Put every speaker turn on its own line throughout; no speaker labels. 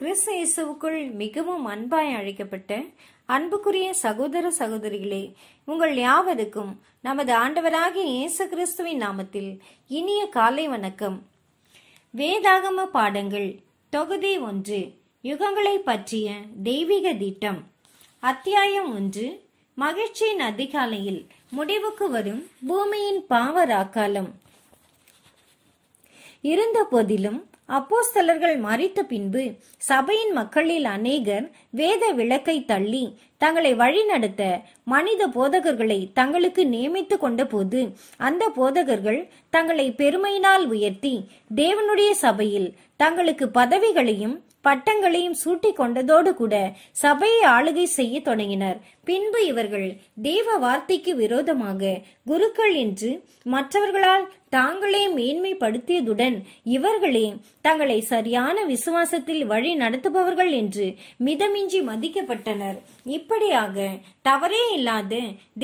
கிறிஸ்து மிகவும் அன்பாய் அழைக்கப்பட்ட அன்புக்குரிய சகோதர சகோதரிகளே உங்கள் யாவருக்கும் நமது ஆண்டவராகிய இயேசு கிறிஸ்துவின் நாமத்தில் இனிய காலை வணக்கம் வேதாகம பாடங்கள் தொகுதி ஒன்று யுகங்களை பற்றிய தெய்வீக திட்டம் அத்தியாயம் ஒன்று மகிழ்ச்சியின் அதிகாலையில் முடிவுக்கு வரும் பூமியின் பாவராக்காலம் இருந்த போதிலும் அப்போஸ்தலர்கள் மறித்த பின்பு சபையின் மக்களில் அநேகர் வேத விளக்கை தள்ளி தங்களை வழிநடத்த மனித போதகர்களை தங்களுக்கு நியமித்து கொண்ட போது அந்த போதகர்கள் தங்களை பெருமையினால் உயர்த்தி தேவனுடைய சபையில் தங்களுக்கு பதவிகளையும் பட்டங்களையும் சூட்டி கொண்டதோடு கூட சபையை ஆளுகை செய்ய தொடங்கினர் பின்பு இவர்கள் தேவ வார்த்தைக்கு விரோதமாக குருக்கள் என்று மற்றவர்களால் தாங்களே மேன்மைப்படுத்தியதுடன் இவர்களே தங்களை சரியான விசுவாசத்தில் வழி நடத்துபவர்கள் என்று மிதமிஞ்சி மதிக்கப்பட்டனர் இப்படியாக தவறே இல்லாத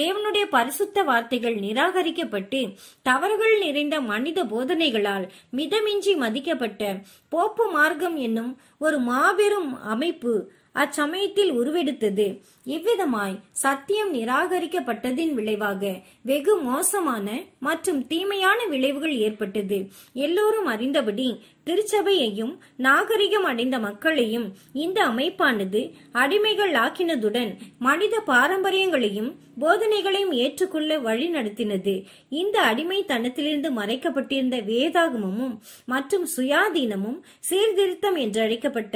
தேவனுடைய பரிசுத்த வார்த்தைகள் நிராகரிக்கப்பட்டு தவறுகள் நிறைந்த மனித போதனைகளால் மிதமிஞ்சி மதிக்கப்பட்ட போப்பு மார்க்கம் என்னும் ஒரு மாபெரும் அமைப்பு அச்சமயத்தில் உருவெடுத்தது இவ்விதமாய் சத்தியம் நிராகரிக்கப்பட்டதின் விளைவாக வெகு மோசமான மற்றும் தீமையான விளைவுகள் ஏற்பட்டது எல்லோரும் அறிந்தபடி திருச்சபையையும் நாகரிகம் அடைந்த மக்களையும் இந்த அமைப்பானது அடிமைகள் ஆக்கினதுடன் மனித பாரம்பரியங்களையும் போதனைகளையும் ஏற்றுக்கொள்ள வழி நடத்தினது இந்த அடிமைத்தனத்திலிருந்து மறைக்கப்பட்டிருந்த வேதாகமமும் மற்றும் சுயாதீனமும் சீர்திருத்தம் என்று அழைக்கப்பட்ட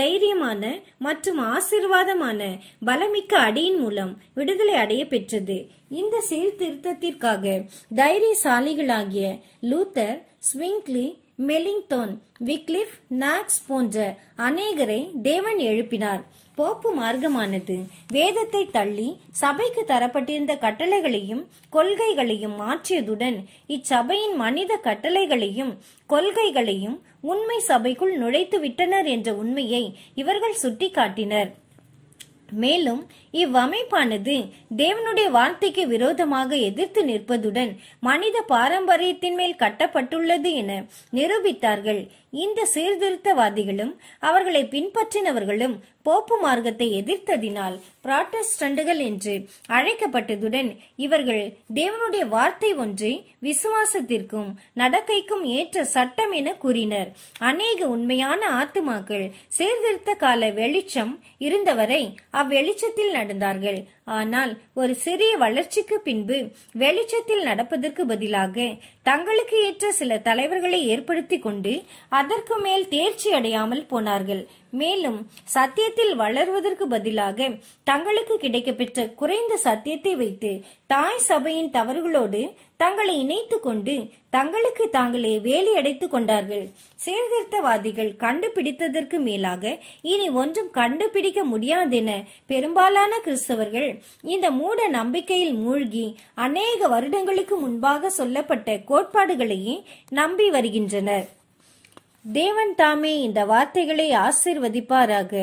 தைரியமான மற்றும் ஆசிர்வாதமான பலமிக்க அடியின் மூலம் விடுதலை அடைய பெற்றது இந்த சீர்திருத்தத்திற்காக தைரியசாலிகளாகிய Luther Zwingli Melanchthon Wycliffe Knox போன்ற அநேகரை தேவன் எழுப்பினார் போப்பு மார்க்கமானது வேதத்தை தள்ளி சபைக்கு தரப்பட்டிருந்த கட்டளைகளையும் கொள்கைகளையும் மாற்றியதுடன் இச்சபையின் மனித கட்டளைகளையும் கொள்கைகளையும் உண்மை சபைக்குள் நுழைத்து விட்டனர் என்ற உண்மையை இவர்கள் சுட்டிக்காட்டினர் மேலும் இவ்வமைப்பானது தேவனுடைய வார்த்தைக்கு விரோதமாக எதிர்த்து நிற்பதுடன் மனித பாரம்பரியத்தின் மேல் கட்டப்பட்டுள்ளது என நிரூபித்தார்கள் இந்த சீர்திருத்தவாதிகளும் அவர்களை பின்பற்றினவர்களும் போப்பு மார்க்கத்தை எதிர்த்ததினால் புராட்டஸ்டண்டுகள் என்று அழைக்கப்பட்டதுடன் இவர்கள் தேவனுடைய வார்த்தை ஒன்றை விசுவாசத்திற்கும் நடக்கைக்கும் ஏற்ற சட்டம் என கூறினர் அநேக உண்மையான ஆத்துமாக்கள் சீர்திருத்த கால வெளிச்சம் இருந்தவரை அவ்வெளிச்சத்தில் நடந்தார்கள் ஆனால் ஒரு சிறிய வளர்ச்சிக்கு பின்பு வெளிச்சத்தில் நடப்பதற்கு பதிலாக தங்களுக்கு ஏற்ற சில தலைவர்களை ஏற்படுத்தி கொண்டு அதற்கு மேல் தேர்ச்சி அடையாமல் போனார்கள் மேலும் சத்தியத்தில் வளர்வதற்கு பதிலாக தங்களுக்கு கிடைக்கப்பெற்ற குறைந்த சத்தியத்தை வைத்து தாய் சபையின் தவறுகளோடு தங்களை இணைத்து கொண்டு தங்களுக்கு தாங்களே வேலி அடைத்து கொண்டார்கள் சீர்திருத்தவாதிகள் கண்டுபிடித்ததற்கு மேலாக இனி ஒன்றும் கண்டுபிடிக்க முடியாதென பெரும்பாலான கிறிஸ்தவர்கள் இந்த மூட நம்பிக்கையில் மூழ்கி அநேக வருடங்களுக்கு முன்பாக சொல்லப்பட்ட கோட்பாடுகளையே நம்பி வருகின்றனர் தேவன் தாமே இந்த வார்த்தைகளை ஆசிர்வதிப்பாராக